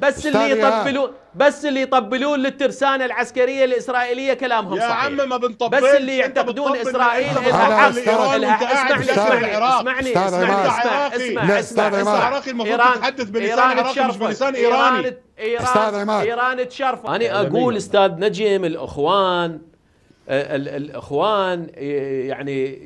بس اللي يطبلون بس اللي يطبلون للترسانه العسكريه الاسرائيليه كلامهم يا صحيح يا عم ما بنطبل بس اللي يعتقدون اسرائيل انها حق اسمعني اسمعني اسمعني اسمعني اسمع اسمع اسمعني اسمعني اسمعني اسمعني اسمعني اسمعني اسمعني اسمعني ايران ايران اسمعني انا اقول استاذ اسمعني الاخوان الاخوان يعني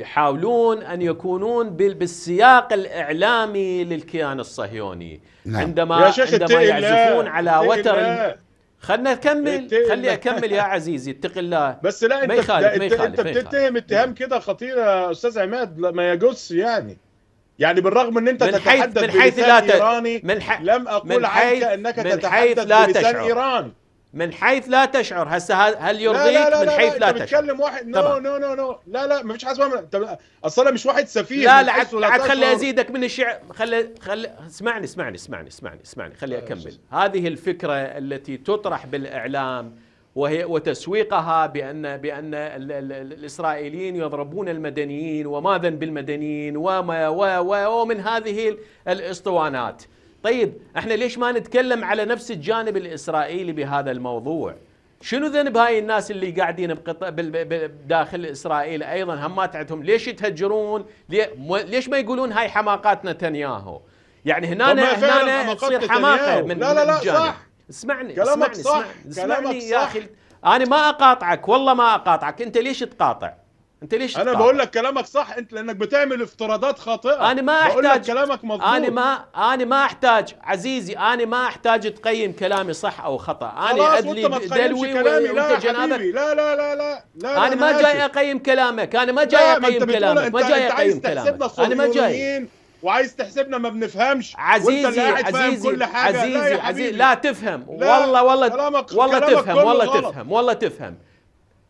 يحاولون ان يكونون بالسياق الاعلامي للكيان الصهيوني نعم. عندما يا شيخ عندما يعزفون على وتر خلنا نكمل خلي اكمل يا عزيزي اتق الله بس لا انت ما يخالف انت, انت بتتهم اتهام كده خطيره استاذ عماد ما يجوز يعني يعني بالرغم ان انت من تتحدث من حيث لا ت... ايراني من ح... لم اقول من حيث... عنك انك من تتحدث لا بلسان تشعر. ايراني من حيث لا تشعر هسه هل يرضيك لا لا لا من حيث لا, لا, لا تشعر بتكلم واحد نو نو نو نو لا لا ما فيش حاجه اسمها من... اصلا مش واحد سفيه لا لا عاد خلي ازيدك من الشعر خلي خلي اسمعني اسمعني اسمعني اسمعني اسمعني خلي طيب، اكمل هذه الفكره التي تطرح بالاعلام وهي وتسويقها بان بان الاسرائيليين يضربون المدنيين وماذا بالمدنيين وما و و ومن هذه الاسطوانات طيب احنا ليش ما نتكلم على نفس الجانب الاسرائيلي بهذا الموضوع؟ شنو ذنب هاي الناس اللي قاعدين بقطع داخل اسرائيل ايضا همات عندهم ليش يتهجرون؟ ليش ما يقولون هاي حماقات نتنياهو؟ يعني هنا هنا تصير حماقه من لا لا لا الجانب. صح اسمعني كلامك اسمعني صح اسمعني, كلامك اسمعني يا اخي انا ما اقاطعك والله ما اقاطعك انت ليش تقاطع؟ انت ليش انا بقول لك كلامك صح انت لانك بتعمل افتراضات خاطئه انا ما احتاج بقول لك كلامك مظبوط انا ما انا ما احتاج عزيزي انا ما احتاج تقيم كلامي صح او خطا انا ادلي دلوي كلامي لا جنابك لا لا لا لا لا انا ما جاي اقيم كلامك انا ما جاي اقيم كلامك ما جاي اقيم كلامك انا ما جاي وعايز تحسبنا ما بنفهمش عزيزي عزيزي كل حاجة عزيزي لا, عزيزي لا تفهم لا والله والله والله, تفهم والله تفهم والله تفهم والله تفهم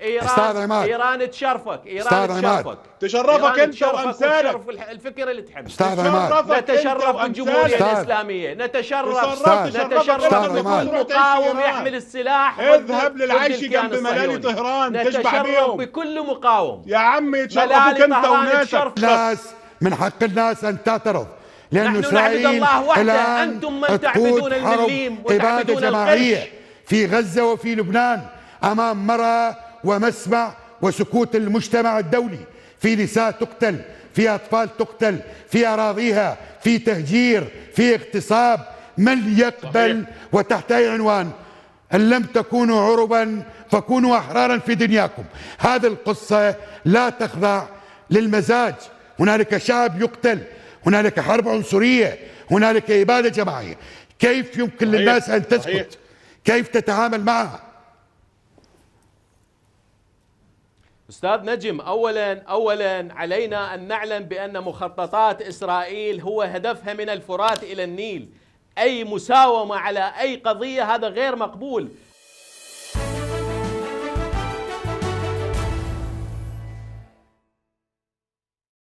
ايران استاذ عماد ايران تشرفك ايران تشرفك تشرفك انت وامثالك الفكر اللي تحب استاذ عماد نتشرف بالجمهوريه الاسلاميه نتشرف نتشرف مقاوم يحمل السلاح اذهب للعيش جنب ملالي طهران تشبع بيهم بكل مقاوم يا عمي تشرفك انت وناسك ناس من حق الناس ان تعترف لأن إسرائيل الله وحده أنتم من تعبدون المليم وتعبدون القرش في غزة وفي لبنان أمام مرأة ومسمع وسكوت المجتمع الدولي في نساء تقتل في أطفال تقتل في أراضيها في تهجير في اغتصاب من يقبل وتحت أي عنوان أن لم تكونوا عربا فكونوا أحرارا في دنياكم هذه القصة لا تخضع للمزاج هنالك شعب يقتل هنالك حرب عنصرية هنالك إبادة جماعية كيف يمكن للناس أن تسكت كيف تتعامل معها أستاذ نجم أولا أولا علينا أن نعلم بأن مخططات إسرائيل هو هدفها من الفرات إلى النيل أي مساومة على أي قضية هذا غير مقبول